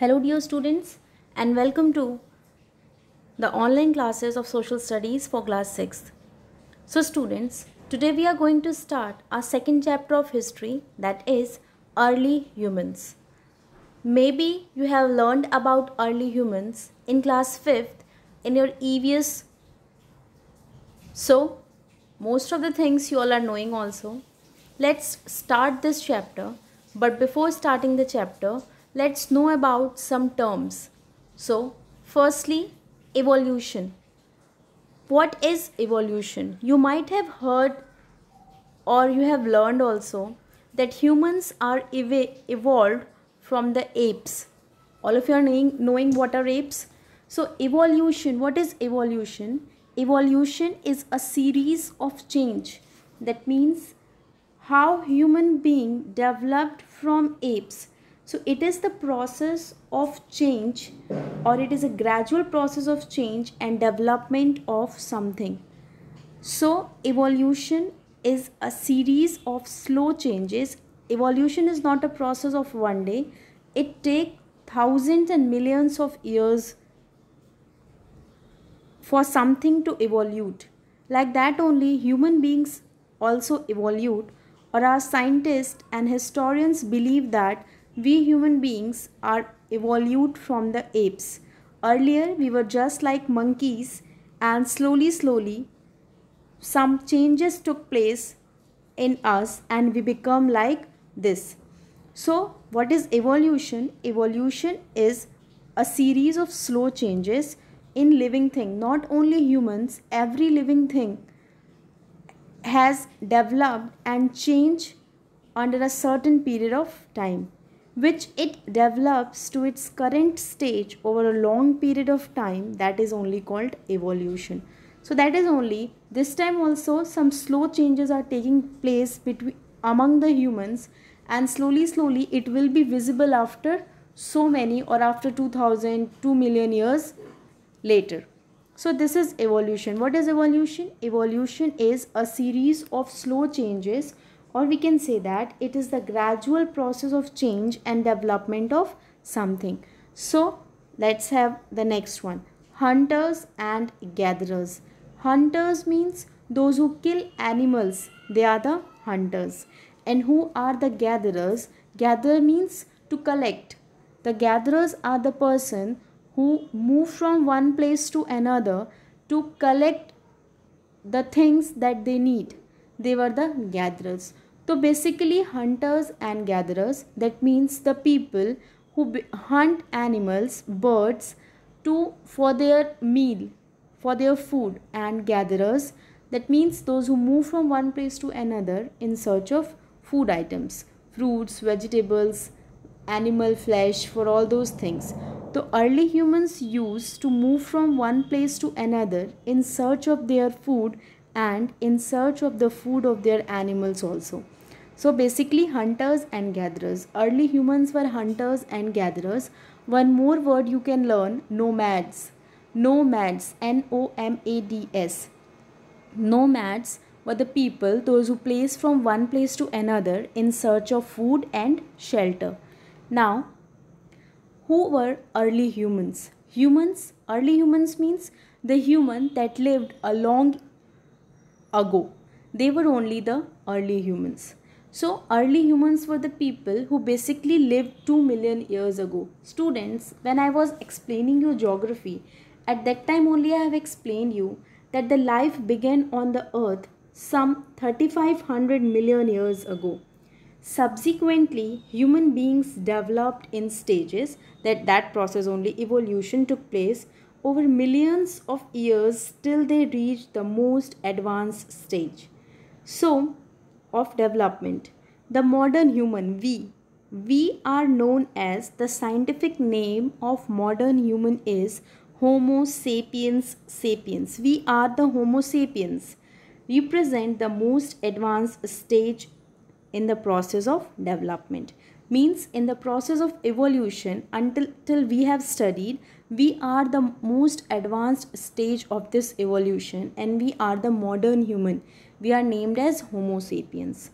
Hello dear students and welcome to the online classes of social studies for class 6th. So students, today we are going to start our second chapter of history that is early humans. Maybe you have learned about early humans in class 5th in your EVS. So most of the things you all are knowing also. Let's start this chapter but before starting the chapter let's know about some terms. So, firstly, evolution. What is evolution? You might have heard or you have learned also that humans are ev evolved from the apes. All of you are knowing, knowing what are apes? So, evolution, what is evolution? Evolution is a series of change. That means how human being developed from apes so it is the process of change or it is a gradual process of change and development of something. So evolution is a series of slow changes. Evolution is not a process of one day. It takes thousands and millions of years for something to evolve. Like that only human beings also evolve or our scientists and historians believe that we human beings are evolved from the apes. Earlier, we were just like monkeys, and slowly, slowly, some changes took place in us, and we become like this. So, what is evolution? Evolution is a series of slow changes in living thing not only humans every living thing has developed and changed under a certain period of time which it develops to its current stage over a long period of time that is only called evolution so that is only this time also some slow changes are taking place between among the humans and slowly slowly it will be visible after so many or after 2000 2 million years later so this is evolution what is evolution evolution is a series of slow changes or we can say that it is the gradual process of change and development of something. So let's have the next one hunters and gatherers. Hunters means those who kill animals, they are the hunters. And who are the gatherers? Gather means to collect. The gatherers are the person who move from one place to another to collect the things that they need. They were the gatherers. So basically hunters and gatherers that means the people who hunt animals, birds to for their meal, for their food and gatherers that means those who move from one place to another in search of food items, fruits, vegetables, animal flesh for all those things. The early humans used to move from one place to another in search of their food and in search of the food of their animals also. So basically hunters and gatherers. Early humans were hunters and gatherers. One more word you can learn nomads. Nomads N O M A D S. Nomads were the people those who place from one place to another in search of food and shelter. Now who were early humans? Humans, early humans means the human that lived a long ago. They were only the early humans. So early humans were the people who basically lived 2 million years ago. Students, when I was explaining you geography, at that time only I have explained you that the life began on the earth some 3500 million years ago. Subsequently, human beings developed in stages that that process only evolution took place over millions of years till they reached the most advanced stage. So, of development. The modern human, we, we are known as the scientific name of modern human is Homo sapiens sapiens. We are the Homo sapiens, represent the most advanced stage in the process of development means in the process of evolution until till we have studied we are the most advanced stage of this evolution and we are the modern human we are named as Homo sapiens.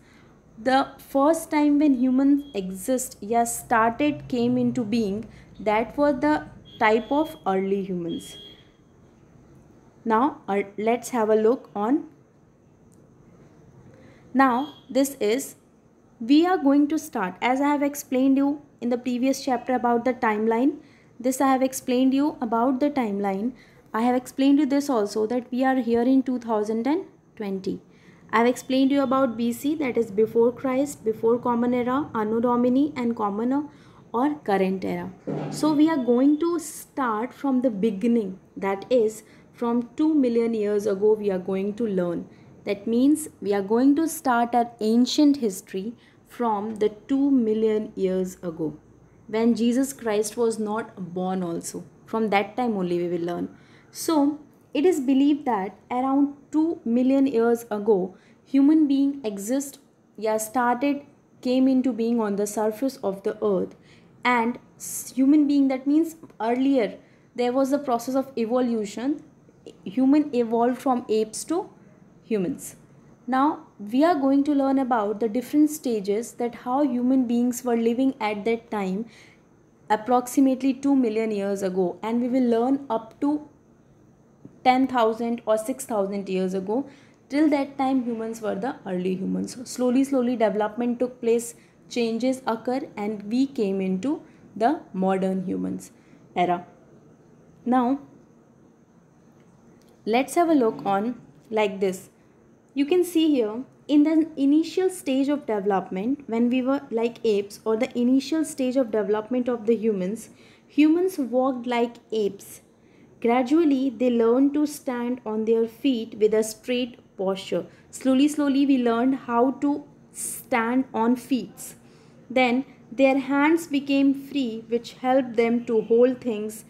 The first time when humans exist, yes, started, came into being, that was the type of early humans. Now, uh, let's have a look on. Now, this is, we are going to start, as I have explained you in the previous chapter about the timeline, this I have explained you about the timeline. I have explained you this also that we are here in 2020. I have explained you about BC that is before Christ, before common era, Anno Domini and commoner or current era. So we are going to start from the beginning that is from 2 million years ago we are going to learn. That means we are going to start our ancient history from the 2 million years ago when Jesus Christ was not born also. From that time only we will learn. So it is believed that around 2 million years ago, human beings exist, yeah, started, came into being on the surface of the earth. And human being, that means earlier, there was a process of evolution. Human evolved from apes to humans. Now, we are going to learn about the different stages that how human beings were living at that time approximately 2 million years ago and we will learn up to 10,000 or 6,000 years ago. Till that time, humans were the early humans. slowly, slowly, development took place, changes occur, and we came into the modern humans era. Now, let's have a look on like this. You can see here in the initial stage of development when we were like apes or the initial stage of development of the humans humans walked like apes Gradually, they learned to stand on their feet with a straight posture. Slowly, slowly, we learned how to stand on feet. Then, their hands became free, which helped them to hold things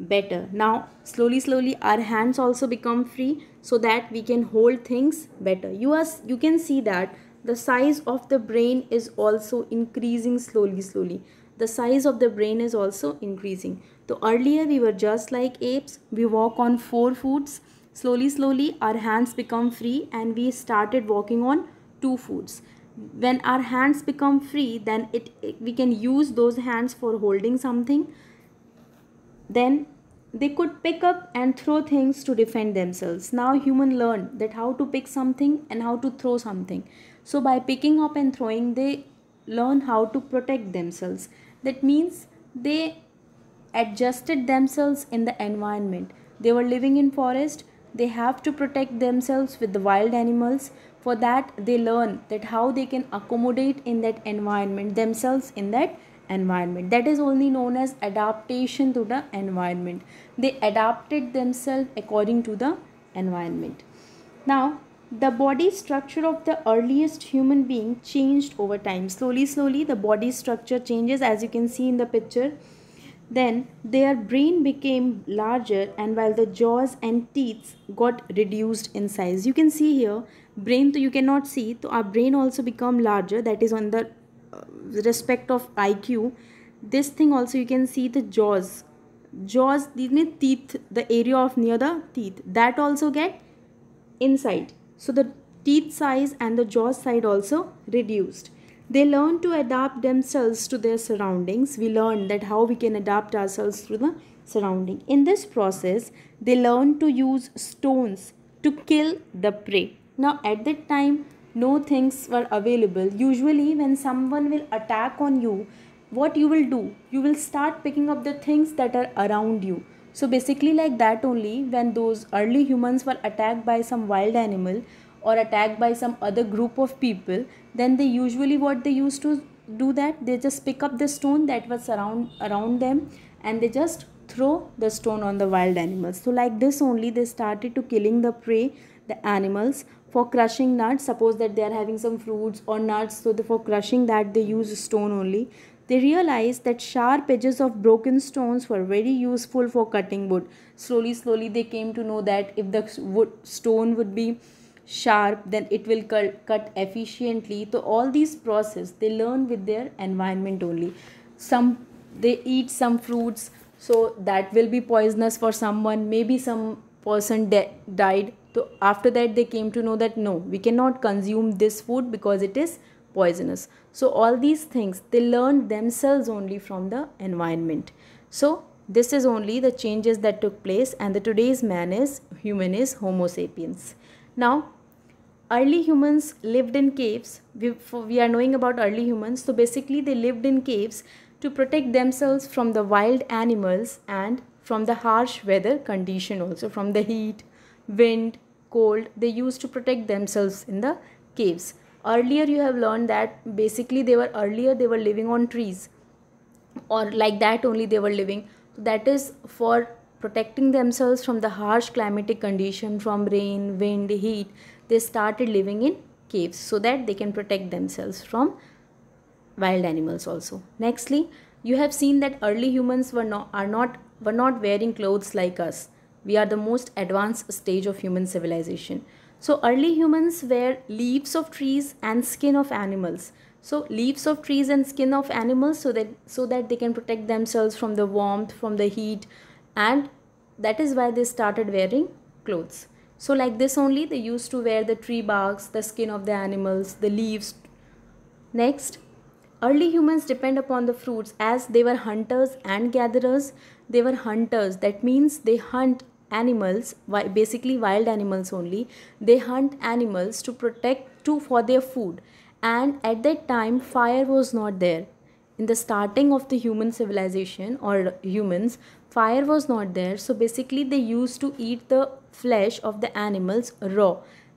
better. Now, slowly, slowly, our hands also become free so that we can hold things better. You, are, you can see that the size of the brain is also increasing slowly, slowly. The size of the brain is also increasing. So earlier we were just like apes. We walk on four foots. Slowly, slowly our hands become free and we started walking on two foots. When our hands become free, then it we can use those hands for holding something. Then they could pick up and throw things to defend themselves. Now human learned that how to pick something and how to throw something. So by picking up and throwing, they learn how to protect themselves. That means they adjusted themselves in the environment. They were living in forest. They have to protect themselves with the wild animals. For that, they learn that how they can accommodate in that environment, themselves in that environment. That is only known as adaptation to the environment. They adapted themselves according to the environment. Now, the body structure of the earliest human being changed over time. Slowly, slowly, the body structure changes as you can see in the picture. Then their brain became larger and while the jaws and teeth got reduced in size. You can see here, brain to you cannot see, so our brain also become larger that is on the uh, respect of IQ. This thing also you can see the jaws, jaws, the teeth, the area of near the teeth that also get inside. So the teeth size and the jaw side also reduced they learn to adapt themselves to their surroundings. We learn that how we can adapt ourselves to the surrounding. In this process, they learn to use stones to kill the prey. Now at that time, no things were available. Usually when someone will attack on you, what you will do? You will start picking up the things that are around you. So basically like that only when those early humans were attacked by some wild animal, or attacked by some other group of people then they usually what they used to do that they just pick up the stone that was around around them and they just throw the stone on the wild animals so like this only they started to killing the prey the animals for crushing nuts suppose that they are having some fruits or nuts so for crushing that they use stone only they realized that sharp edges of broken stones were very useful for cutting wood slowly slowly they came to know that if the wood stone would be sharp then it will cut, cut efficiently so all these process they learn with their environment only some they eat some fruits so that will be poisonous for someone maybe some person died so after that they came to know that no we cannot consume this food because it is poisonous so all these things they learn themselves only from the environment so this is only the changes that took place and the today's man is human is homo sapiens now early humans lived in caves. We, we are knowing about early humans. So basically they lived in caves to protect themselves from the wild animals and from the harsh weather condition also from the heat, wind, cold. They used to protect themselves in the caves. Earlier you have learned that basically they were earlier they were living on trees or like that only they were living. That is for protecting themselves from the harsh climatic condition from rain, wind, heat they started living in caves so that they can protect themselves from wild animals also. Nextly, you have seen that early humans were not, are not, were not wearing clothes like us. We are the most advanced stage of human civilization. So early humans wear leaves of trees and skin of animals. So leaves of trees and skin of animals so that so that they can protect themselves from the warmth, from the heat and that is why they started wearing clothes. So like this only they used to wear the tree barks, the skin of the animals, the leaves. Next, early humans depend upon the fruits as they were hunters and gatherers. They were hunters. That means they hunt animals, basically wild animals only. They hunt animals to protect to for their food. And at that time, fire was not there. In the starting of the human civilization or humans, fire was not there so basically they used to eat the flesh of the animals raw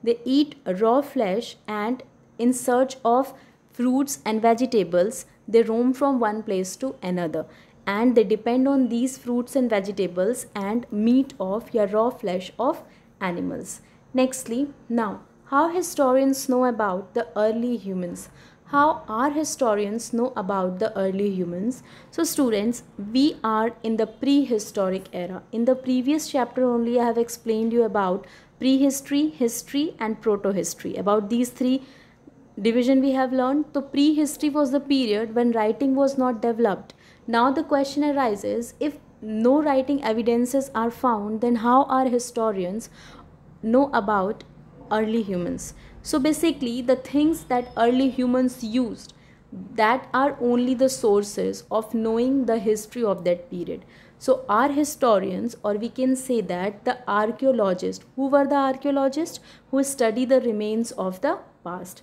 they eat raw flesh and in search of fruits and vegetables they roam from one place to another and they depend on these fruits and vegetables and meat of your raw flesh of animals nextly now how historians know about the early humans how our historians know about the early humans. So students, we are in the prehistoric era. In the previous chapter only I have explained you about prehistory, history and protohistory. About these three division we have learned. So prehistory was the period when writing was not developed. Now the question arises, if no writing evidences are found, then how are historians know about early humans? So basically, the things that early humans used that are only the sources of knowing the history of that period. So our historians or we can say that the archaeologists, who were the archaeologists who study the remains of the past.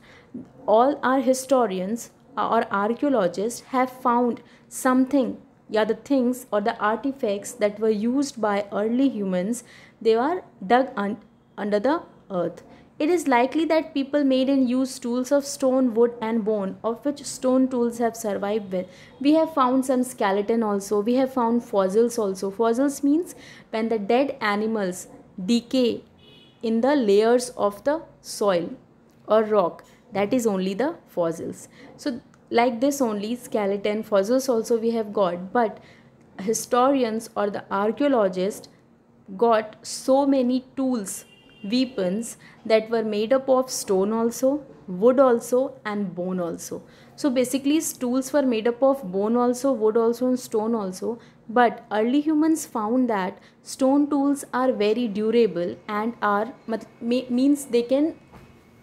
All our historians or archaeologists have found something yeah the things or the artifacts that were used by early humans they were dug un under the earth it is likely that people made and used tools of stone, wood, and bone, of which stone tools have survived well. We have found some skeleton also, we have found fossils also. Fossils means when the dead animals decay in the layers of the soil or rock, that is only the fossils. So, like this only skeleton fossils also we have got, but historians or the archaeologists got so many tools weapons that were made up of stone also, wood also and bone also. So basically tools were made up of bone also, wood also and stone also. But early humans found that stone tools are very durable and are means they can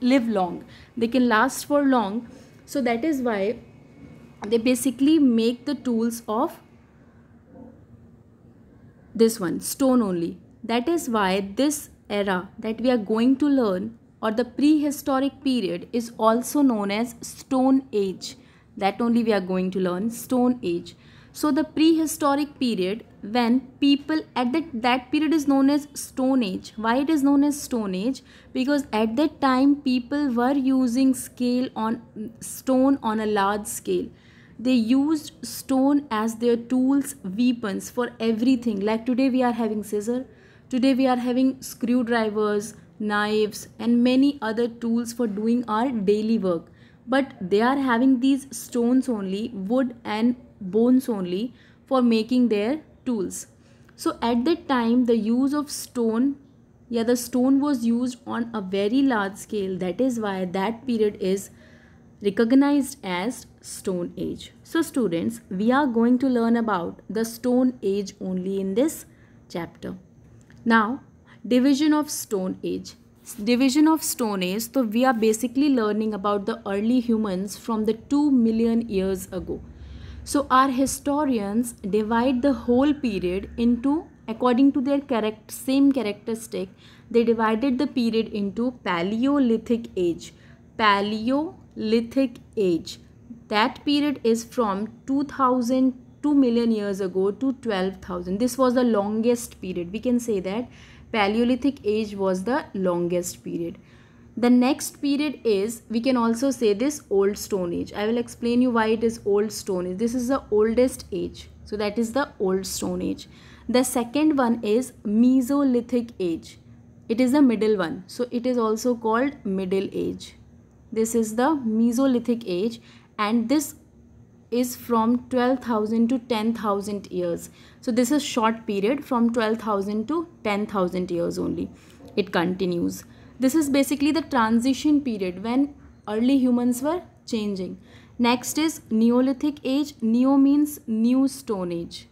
live long. They can last for long. So that is why they basically make the tools of this one stone only. That is why this era that we are going to learn or the prehistoric period is also known as stone age that only we are going to learn stone age so the prehistoric period when people at that that period is known as stone age why it is known as stone age because at that time people were using scale on stone on a large scale they used stone as their tools weapons for everything like today we are having scissor Today we are having screwdrivers, knives and many other tools for doing our daily work. But they are having these stones only, wood and bones only for making their tools. So at that time the use of stone yeah the stone was used on a very large scale that is why that period is recognized as stone age so students we are going to learn about the stone age only in this chapter now, division of Stone Age. Division of Stone Age, so we are basically learning about the early humans from the 2 million years ago. So our historians divide the whole period into according to their correct same characteristic they divided the period into paleolithic age paleolithic age that period is from 2000 2 million years ago to 12,000. This was the longest period. We can say that Paleolithic age was the longest period. The next period is, we can also say this Old Stone Age. I will explain you why it is Old Stone Age. This is the oldest age. So that is the Old Stone Age. The second one is Mesolithic Age. It is the middle one. So it is also called Middle Age. This is the Mesolithic Age and this is from 12,000 to 10,000 years. So this is short period from 12,000 to 10,000 years only. It continues. This is basically the transition period when early humans were changing. Next is Neolithic age. Neo means new stone age.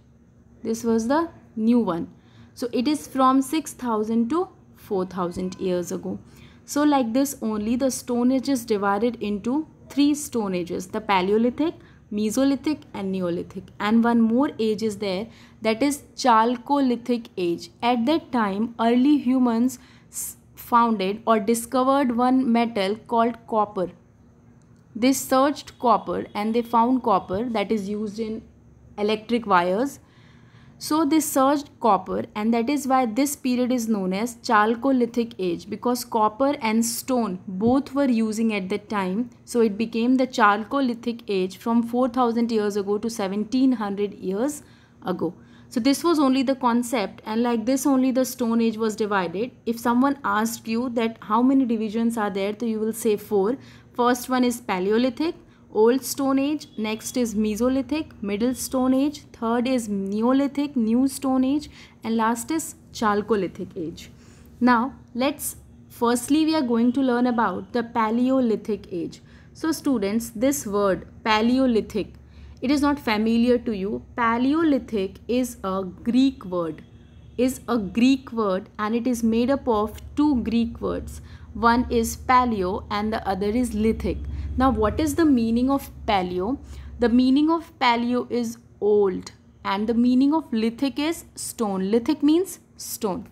This was the new one. So it is from 6,000 to 4,000 years ago. So like this only the stone age is divided into three stone ages. The Paleolithic, Mesolithic and Neolithic. And one more age is there that is Chalcolithic age. At that time, early humans founded or discovered one metal called copper. They searched copper and they found copper that is used in electric wires so they searched copper and that is why this period is known as Chalcolithic age because copper and stone both were using at that time. So it became the Chalcolithic age from 4000 years ago to 1700 years ago. So this was only the concept and like this only the stone age was divided. If someone asked you that how many divisions are there, so you will say four. First one is Paleolithic, Old Stone Age, next is Mesolithic, Middle Stone Age, third is Neolithic, New Stone Age and last is Chalcolithic Age. Now let's firstly we are going to learn about the Paleolithic Age. So students this word Paleolithic it is not familiar to you. Paleolithic is a Greek word is a Greek word and it is made up of two Greek words. One is paleo and the other is lithic. Now, what is the meaning of paleo? The meaning of paleo is old and the meaning of lithic is stone. Lithic means stone.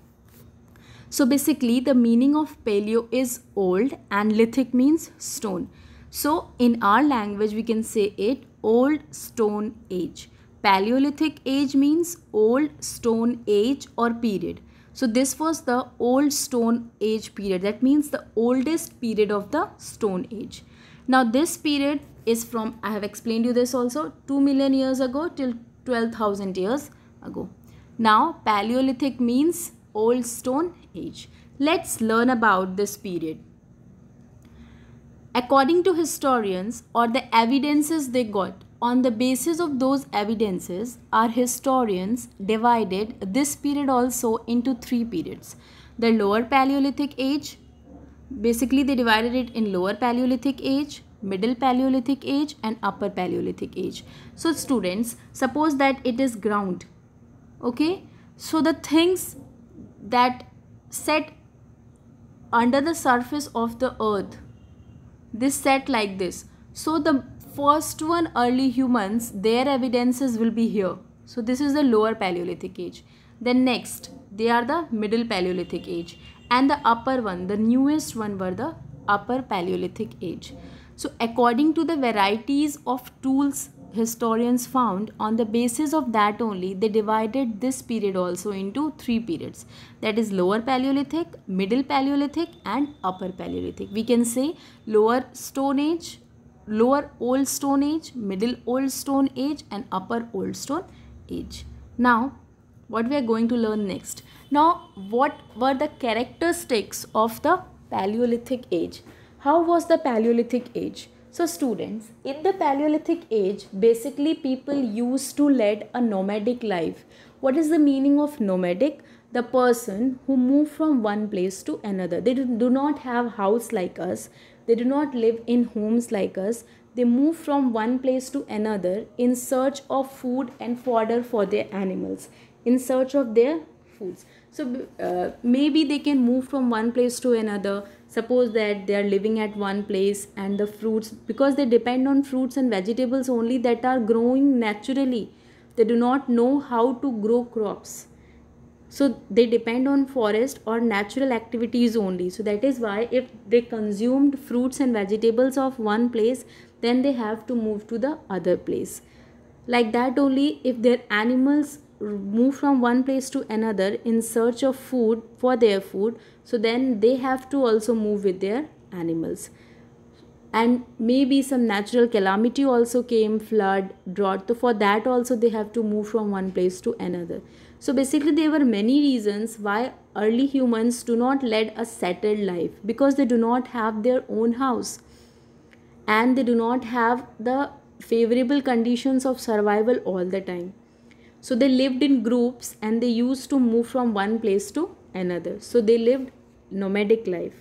So basically the meaning of paleo is old and lithic means stone. So in our language we can say it old stone age. Paleolithic age means old stone age or period. So this was the old stone age period. That means the oldest period of the stone age. Now this period is from, I have explained you this also, 2 million years ago till 12,000 years ago. Now Paleolithic means old stone age. Let's learn about this period. According to historians or the evidences they got, on the basis of those evidences, our historians divided this period also into three periods. The lower Paleolithic age, basically they divided it in lower paleolithic age middle paleolithic age and upper paleolithic age so students suppose that it is ground okay so the things that set under the surface of the earth this set like this so the first one early humans their evidences will be here so this is the lower paleolithic age then next they are the middle paleolithic age and the upper one, the newest one were the upper Paleolithic age. So according to the varieties of tools historians found on the basis of that only they divided this period also into three periods that is lower paleolithic middle paleolithic and upper paleolithic we can say lower stone age lower old stone age middle old stone age and upper old stone age now what we are going to learn next. Now, what were the characteristics of the Paleolithic age? How was the Paleolithic age? So students, in the Paleolithic age, basically people used to lead a nomadic life. What is the meaning of nomadic? The person who moved from one place to another. They do not have house like us. They do not live in homes like us. They move from one place to another in search of food and fodder for their animals in search of their foods so uh, maybe they can move from one place to another suppose that they are living at one place and the fruits because they depend on fruits and vegetables only that are growing naturally they do not know how to grow crops so they depend on forest or natural activities only so that is why if they consumed fruits and vegetables of one place then they have to move to the other place like that only if their animals move from one place to another in search of food for their food so then they have to also move with their animals and maybe some natural calamity also came flood drought so for that also they have to move from one place to another so basically there were many reasons why early humans do not led a settled life because they do not have their own house and they do not have the favorable conditions of survival all the time so they lived in groups and they used to move from one place to another. So they lived nomadic life.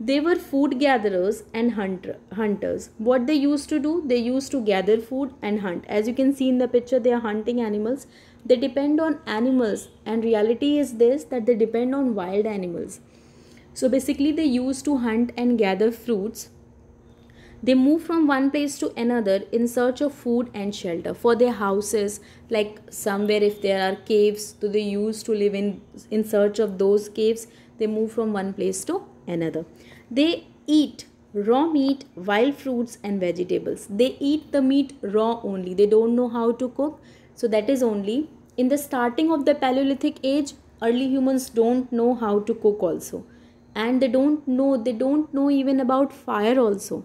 They were food gatherers and hunter, hunters. What they used to do, they used to gather food and hunt. As you can see in the picture, they are hunting animals. They depend on animals and reality is this that they depend on wild animals. So basically they used to hunt and gather fruits they move from one place to another in search of food and shelter for their houses. Like somewhere, if there are caves, do they use to live in in search of those caves? They move from one place to another. They eat raw meat, wild fruits, and vegetables. They eat the meat raw only. They don't know how to cook. So that is only in the starting of the Paleolithic age, early humans don't know how to cook also. And they don't know, they don't know even about fire also.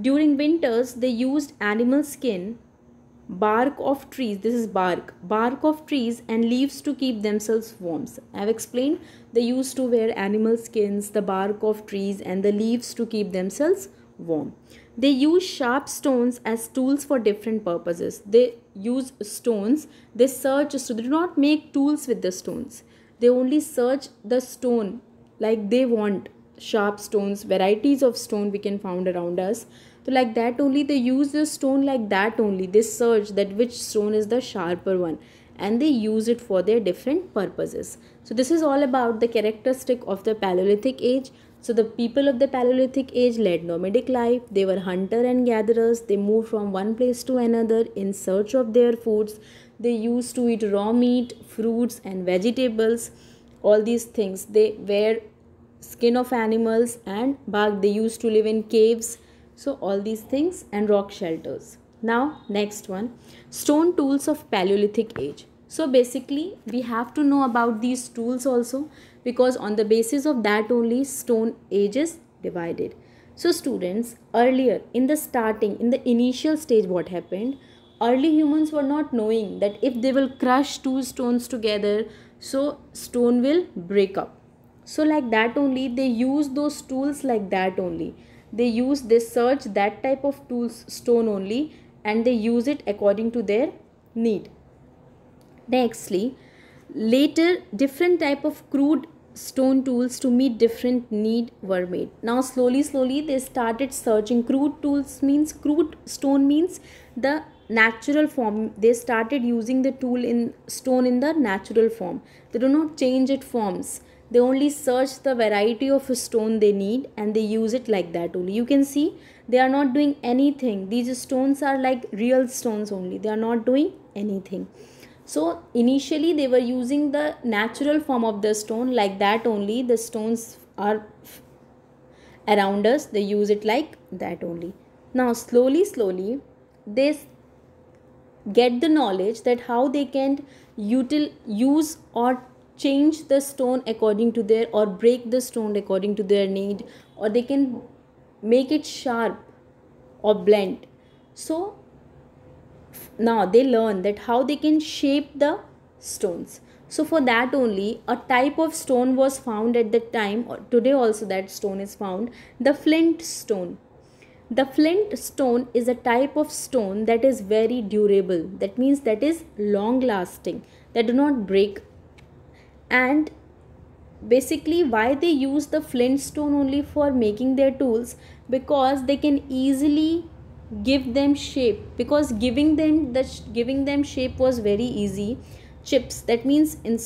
During winters, they used animal skin, bark of trees, this is bark, bark of trees and leaves to keep themselves warm. I have explained they used to wear animal skins, the bark of trees and the leaves to keep themselves warm. They use sharp stones as tools for different purposes. They use stones, they search, so they do not make tools with the stones. They only search the stone like they want sharp stones varieties of stone we can found around us so like that only they use the stone like that only they search that which stone is the sharper one and they use it for their different purposes so this is all about the characteristic of the paleolithic age so the people of the paleolithic age led nomadic life they were hunter and gatherers they moved from one place to another in search of their foods they used to eat raw meat fruits and vegetables all these things they were skin of animals and bark they used to live in caves so all these things and rock shelters now next one stone tools of paleolithic age so basically we have to know about these tools also because on the basis of that only stone age is divided so students earlier in the starting in the initial stage what happened early humans were not knowing that if they will crush two stones together so stone will break up so like that only they use those tools like that only they use they search that type of tools stone only and they use it according to their need nextly later different type of crude stone tools to meet different need were made now slowly slowly they started searching crude tools means crude stone means the natural form they started using the tool in stone in the natural form they do not change its forms they only search the variety of stone they need and they use it like that only you can see they are not doing anything these stones are like real stones only they are not doing anything so initially they were using the natural form of the stone like that only the stones are around us they use it like that only now slowly slowly they get the knowledge that how they can util use or change the stone according to their or break the stone according to their need or they can make it sharp or blunt so now they learn that how they can shape the stones so for that only a type of stone was found at that time or today also that stone is found the flint stone the flint stone is a type of stone that is very durable that means that is long lasting they do not break and basically why they use the flint stone only for making their tools because they can easily give them shape because giving them the giving them shape was very easy chips that means in,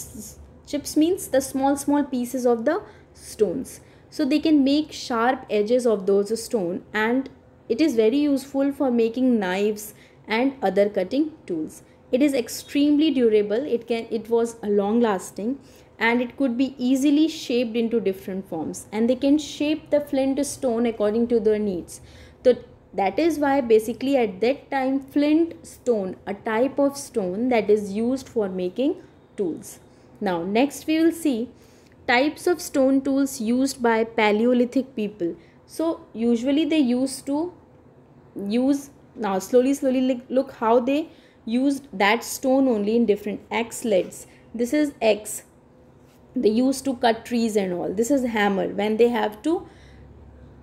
chips means the small small pieces of the stones so they can make sharp edges of those stone and it is very useful for making knives and other cutting tools it is extremely durable it can it was long lasting and it could be easily shaped into different forms and they can shape the flint stone according to their needs so that is why basically at that time flint stone a type of stone that is used for making tools now next we will see types of stone tools used by paleolithic people so usually they used to use now slowly slowly look how they used that stone only in different axe lids. This is axe. They used to cut trees and all. This is hammer. When they have to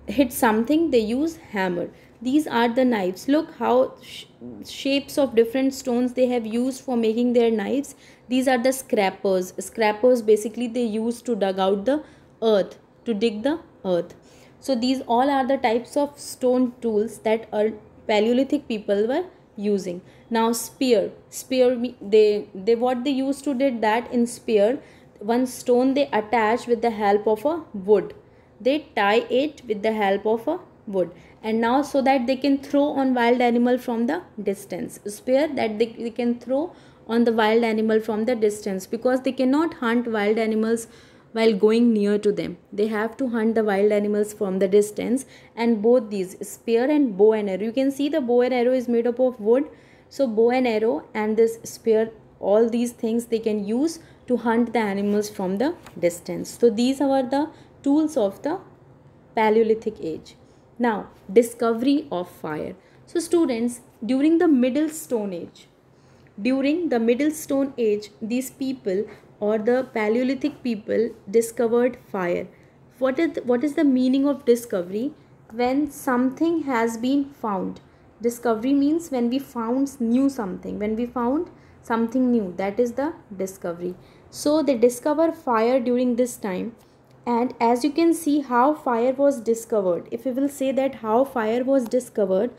hit something, they use hammer. These are the knives. Look how sh shapes of different stones they have used for making their knives. These are the scrappers. Scrappers basically they use to dug out the earth, to dig the earth. So these all are the types of stone tools that are Paleolithic people were using now spear spear they they what they used to did that in spear one stone they attach with the help of a wood they tie it with the help of a wood and now so that they can throw on wild animal from the distance spear that they, they can throw on the wild animal from the distance because they cannot hunt wild animals while going near to them. They have to hunt the wild animals from the distance and both these spear and bow and arrow. You can see the bow and arrow is made up of wood. So bow and arrow and this spear all these things they can use to hunt the animals from the distance. So these are the tools of the Paleolithic age. Now discovery of fire. So students during the middle stone age during the middle stone age these people or the Paleolithic people discovered fire. What is, what is the meaning of discovery? When something has been found. Discovery means when we found new something, when we found something new, that is the discovery. So they discover fire during this time and as you can see how fire was discovered if we will say that how fire was discovered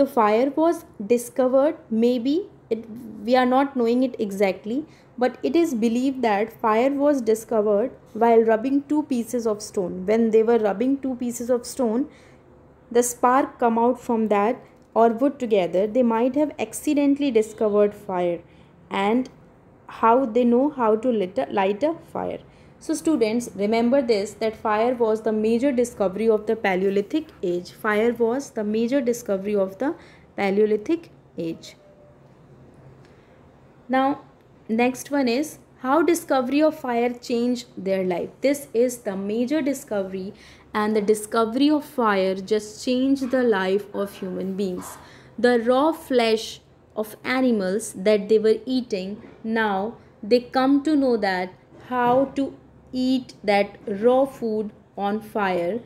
the fire was discovered maybe it we are not knowing it exactly but it is believed that fire was discovered while rubbing two pieces of stone. When they were rubbing two pieces of stone, the spark come out from that or wood together, they might have accidentally discovered fire and how they know how to a, light a fire. So students, remember this that fire was the major discovery of the Paleolithic age. Fire was the major discovery of the Paleolithic age. Now, next one is how discovery of fire changed their life this is the major discovery and the discovery of fire just changed the life of human beings the raw flesh of animals that they were eating now they come to know that how to eat that raw food on fire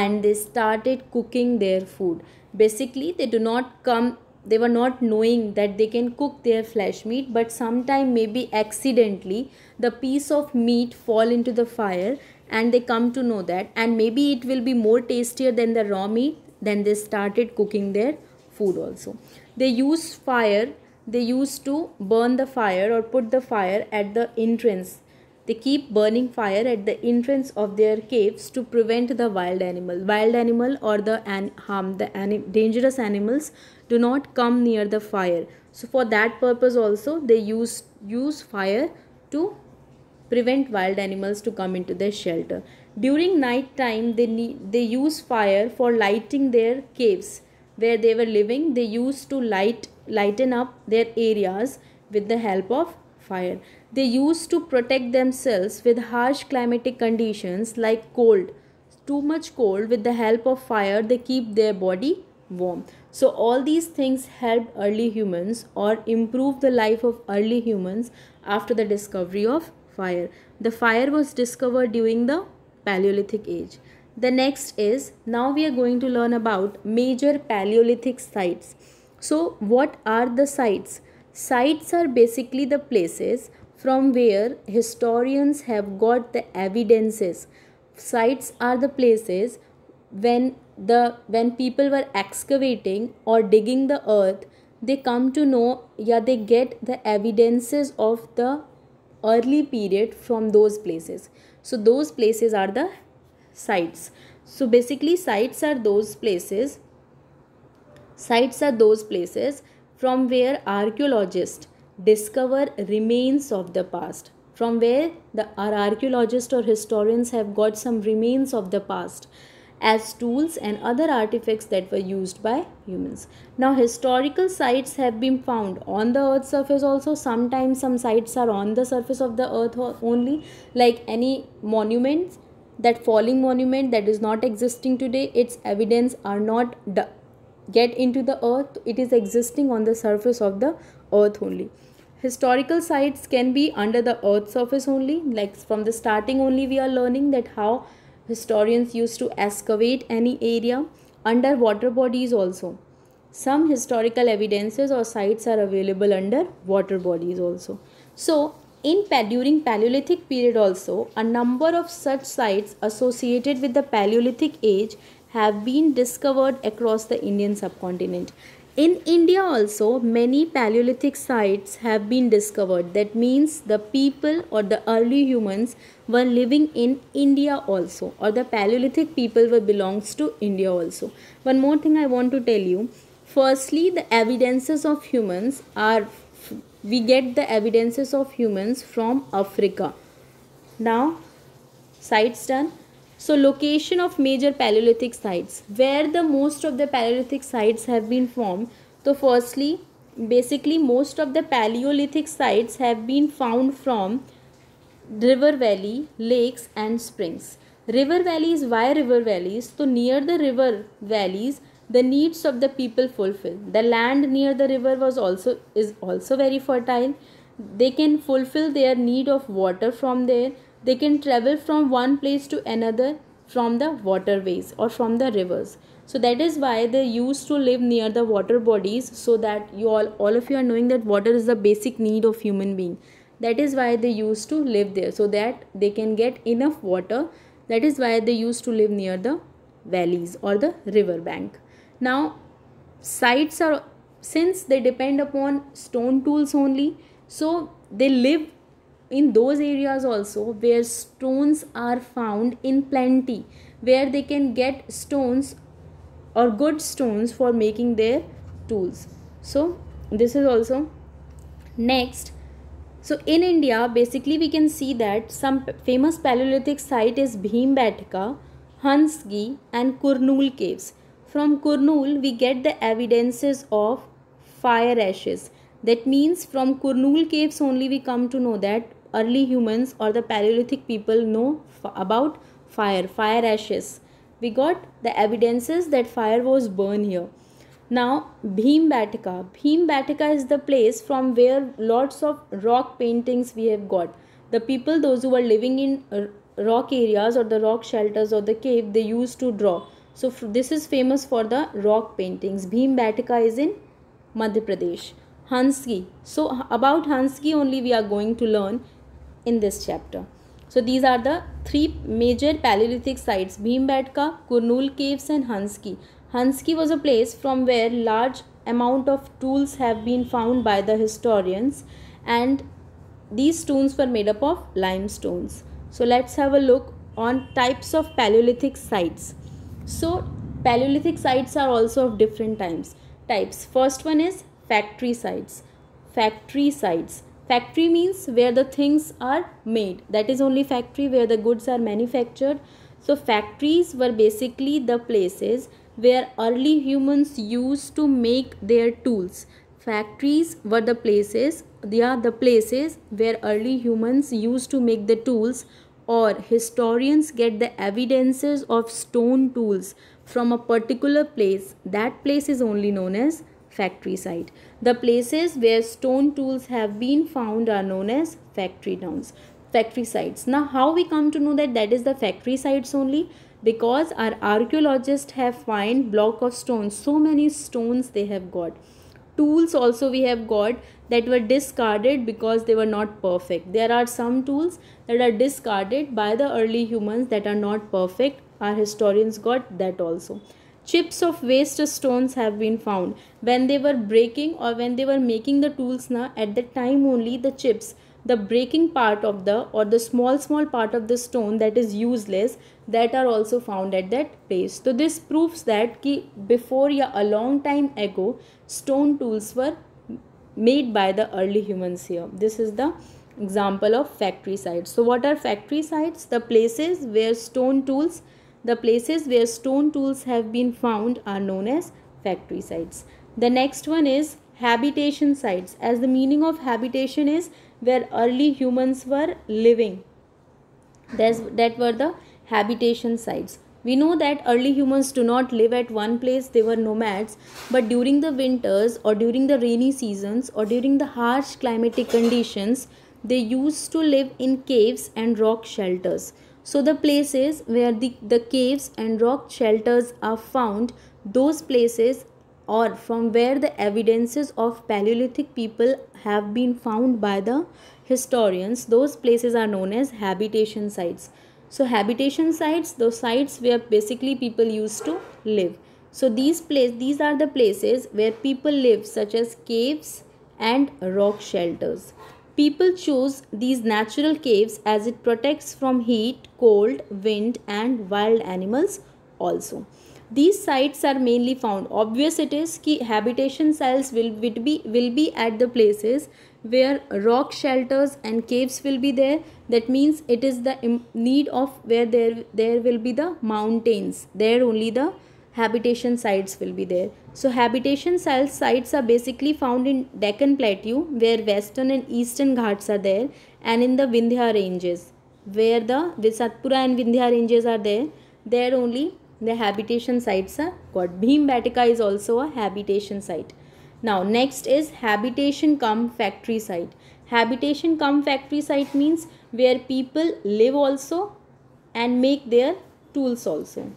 and they started cooking their food basically they do not come they were not knowing that they can cook their flesh meat but sometime maybe accidentally the piece of meat fall into the fire and they come to know that and maybe it will be more tastier than the raw meat then they started cooking their food also they use fire they used to burn the fire or put the fire at the entrance they keep burning fire at the entrance of their caves to prevent the wild animal. Wild animal or the an harm the ani dangerous animals do not come near the fire. So for that purpose also they use use fire to prevent wild animals to come into their shelter. During night time they need, they use fire for lighting their caves where they were living. They used to light lighten up their areas with the help of fire. They used to protect themselves with harsh climatic conditions like cold. Too much cold with the help of fire they keep their body warm. So all these things helped early humans or improved the life of early humans after the discovery of fire. The fire was discovered during the Paleolithic age. The next is now we are going to learn about major Paleolithic sites. So what are the sites? Sites are basically the places from where historians have got the evidences. Sites are the places when the when people were excavating or digging the earth they come to know yeah they get the evidences of the early period from those places so those places are the sites so basically sites are those places sites are those places from where archaeologists discover remains of the past from where the our archaeologists or historians have got some remains of the past as tools and other artifacts that were used by humans. Now, historical sites have been found on the earth's surface also. Sometimes some sites are on the surface of the earth only, like any monuments, that falling monument that is not existing today, its evidence are not get into the earth, it is existing on the surface of the earth only historical sites can be under the earth surface only like from the starting only we are learning that how historians used to excavate any area under water bodies also some historical evidences or sites are available under water bodies also so in during paleolithic period also a number of such sites associated with the paleolithic age have been discovered across the indian subcontinent in India also many Paleolithic sites have been discovered that means the people or the early humans were living in India also or the Paleolithic people were belongs to India also. One more thing I want to tell you firstly the evidences of humans are we get the evidences of humans from Africa. Now sites done so location of major Paleolithic sites. Where the most of the Paleolithic sites have been formed. So firstly, basically most of the Paleolithic sites have been found from river valley, lakes and springs. River valleys, why river valleys? So near the river valleys, the needs of the people fulfilled. The land near the river was also is also very fertile. They can fulfill their need of water from there they can travel from one place to another from the waterways or from the rivers. So that is why they used to live near the water bodies so that you all, all of you are knowing that water is the basic need of human being. That is why they used to live there so that they can get enough water. That is why they used to live near the valleys or the river bank. Now sites are since they depend upon stone tools only so they live in those areas also where stones are found in plenty where they can get stones or good stones for making their tools so this is also next so in india basically we can see that some famous paleolithic site is bhimbetka hansgi and kurnool caves from kurnool we get the evidences of fire ashes that means from kurnool caves only we come to know that early humans or the Paleolithic people know about fire, fire ashes. We got the evidences that fire was burned here. Now, Bhim Bhattaka. Bhim is the place from where lots of rock paintings we have got. The people, those who were living in rock areas or the rock shelters or the cave, they used to draw. So, this is famous for the rock paintings. Bhim is in Madhya Pradesh. Hanski. So, about Hanski only we are going to learn in this chapter. So these are the three major Paleolithic sites Bhimbetka, Kurnool caves and Hanski. Hanski was a place from where large amount of tools have been found by the historians and these stones were made up of limestones. So let's have a look on types of Paleolithic sites. So Paleolithic sites are also of different times types. First one is factory sites. Factory sites Factory means where the things are made. That is only factory where the goods are manufactured. So factories were basically the places where early humans used to make their tools. Factories were the places, they are the places where early humans used to make the tools or historians get the evidences of stone tools from a particular place. That place is only known as factory site. The places where stone tools have been found are known as factory towns, factory sites. Now how we come to know that that is the factory sites only? Because our archaeologists have find block of stone. so many stones they have got. Tools also we have got that were discarded because they were not perfect. There are some tools that are discarded by the early humans that are not perfect. Our historians got that also chips of waste stones have been found when they were breaking or when they were making the tools now at that time only the chips the breaking part of the or the small small part of the stone that is useless that are also found at that place so this proves that ki before ya a long time ago stone tools were made by the early humans here this is the example of factory sites so what are factory sites the places where stone tools the places where stone tools have been found are known as factory sites. The next one is habitation sites as the meaning of habitation is where early humans were living. That's, that were the habitation sites. We know that early humans do not live at one place, they were nomads. But during the winters or during the rainy seasons or during the harsh climatic conditions, they used to live in caves and rock shelters. So the places where the, the caves and rock shelters are found, those places or from where the evidences of Paleolithic people have been found by the historians, those places are known as habitation sites. So habitation sites, those sites where basically people used to live. So these place, these are the places where people live such as caves and rock shelters. People choose these natural caves as it protects from heat, cold, wind and wild animals also. These sites are mainly found. Obvious it is that habitation cells will, be, will be at the places where rock shelters and caves will be there. That means it is the need of where there, there will be the mountains. There only the habitation sites will be there. So habitation sites are basically found in Deccan Plateau where western and eastern Ghats are there and in the Vindhya ranges where the Visatpura and Vindhya ranges are there. There only the habitation sites are got. Bhim Batika is also a habitation site. Now next is habitation cum factory site. Habitation cum factory site means where people live also and make their tools also.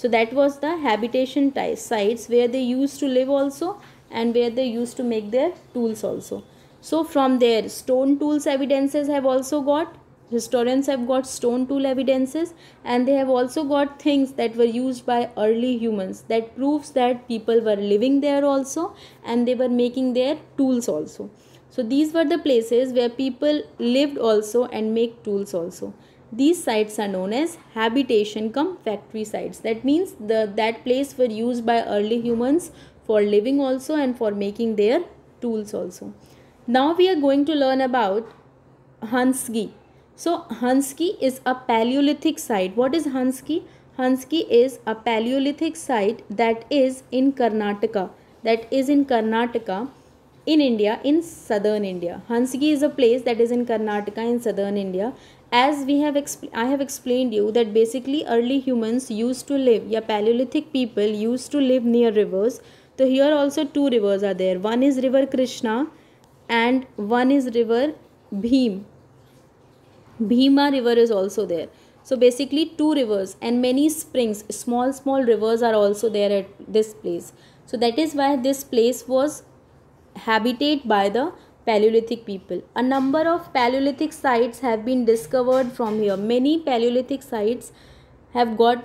So that was the habitation sites where they used to live also and where they used to make their tools also. So from there stone tools evidences have also got historians have got stone tool evidences and they have also got things that were used by early humans that proves that people were living there also and they were making their tools also. So these were the places where people lived also and make tools also. These sites are known as habitation come factory sites. That means the, that place were used by early humans for living also and for making their tools also. Now we are going to learn about Hanski. So Hanski is a Paleolithic site. What is Hanski? Hanski is a Paleolithic site that is in Karnataka. That is in Karnataka in India, in southern India. Hanski is a place that is in Karnataka in southern India as we have i have explained you that basically early humans used to live yeah paleolithic people used to live near rivers so here also two rivers are there one is river krishna and one is river bhim bhima river is also there so basically two rivers and many springs small small rivers are also there at this place so that is why this place was habited by the Paleolithic people. A number of Paleolithic sites have been discovered from here. Many Paleolithic sites have got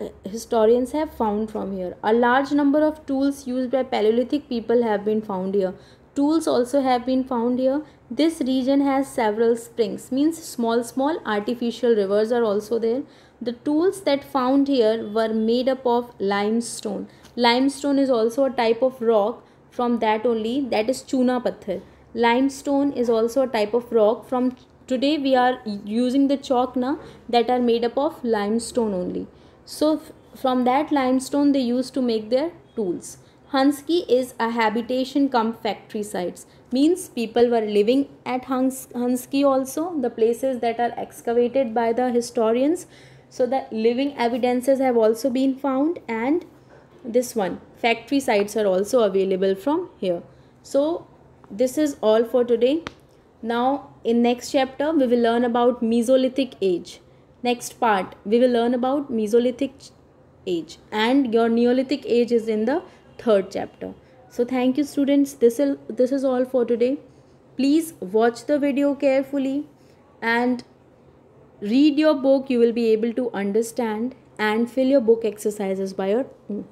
uh, historians have found from here. A large number of tools used by Paleolithic people have been found here. Tools also have been found here. This region has several springs, means small, small artificial rivers are also there. The tools that found here were made up of limestone. Limestone is also a type of rock. From that only, that is chuna pathar limestone is also a type of rock from today we are using the chalk na that are made up of limestone only so from that limestone they used to make their tools Hansky is a habitation cum factory sites. Means people were living at Huns Hansky also, the places that are excavated by the historians. So the living evidences have also been found and this one factory sites are also available from here. So this is all for today. Now in next chapter we will learn about Mesolithic age. Next part we will learn about Mesolithic age and your Neolithic age is in the third chapter. So thank you students this is, this is all for today. Please watch the video carefully and read your book you will be able to understand and fill your book exercises by your own.